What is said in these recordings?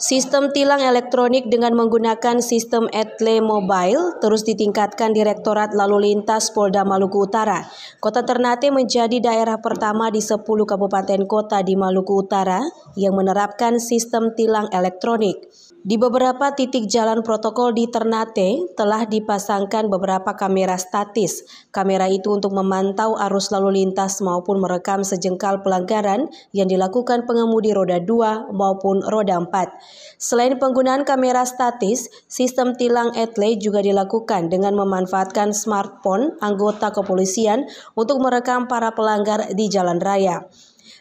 Sistem tilang elektronik dengan menggunakan sistem Etle Mobile terus ditingkatkan Direktorat Lalu Lintas Polda Maluku Utara. Kota Ternate menjadi daerah pertama di 10 kabupaten kota di Maluku Utara yang menerapkan sistem tilang elektronik. Di beberapa titik jalan protokol di Ternate telah dipasangkan beberapa kamera statis. Kamera itu untuk memantau arus lalu lintas maupun merekam sejengkal pelanggaran yang dilakukan pengemudi roda 2 maupun roda 4. Selain penggunaan kamera statis, sistem tilang etle juga dilakukan dengan memanfaatkan smartphone anggota kepolisian untuk merekam para pelanggar di jalan raya.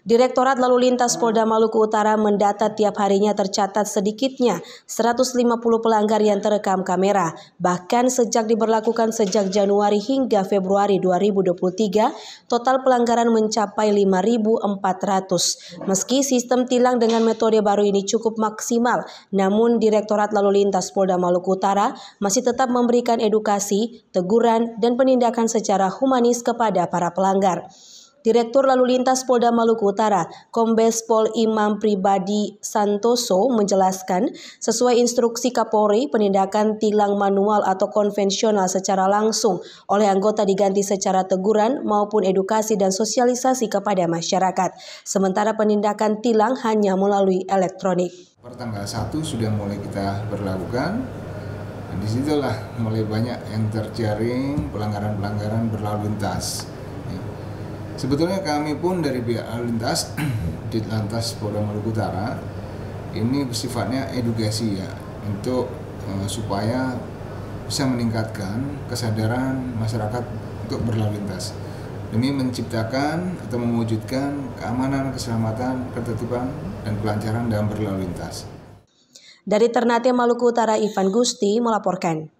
Direktorat Lalu Lintas Polda Maluku Utara mendata tiap harinya tercatat sedikitnya 150 pelanggar yang terekam kamera. Bahkan sejak diberlakukan sejak Januari hingga Februari 2023, total pelanggaran mencapai 5.400. Meski sistem tilang dengan metode baru ini cukup maksimal, namun Direktorat Lalu Lintas Polda Maluku Utara masih tetap memberikan edukasi, teguran, dan penindakan secara humanis kepada para pelanggar. Direktur Lalu Lintas Polda Maluku Utara, Kombes Pol Imam Pribadi Santoso menjelaskan, sesuai instruksi Kapolri, penindakan tilang manual atau konvensional secara langsung oleh anggota diganti secara teguran maupun edukasi dan sosialisasi kepada masyarakat. Sementara penindakan tilang hanya melalui elektronik. Pertanggal 1 sudah mulai kita berlakukan, dan disitulah mulai banyak yang terjaring pelanggaran-pelanggaran berlalu lintas. Sebetulnya kami pun dari pihak lintas di lantas Polda Maluku Utara ini sifatnya edukasi ya untuk uh, supaya bisa meningkatkan kesadaran masyarakat untuk berlalu lintas demi menciptakan atau mewujudkan keamanan, keselamatan, ketertiban, dan kelancaran dalam berlalu lintas. Dari Ternate Maluku Utara, Ivan Gusti melaporkan.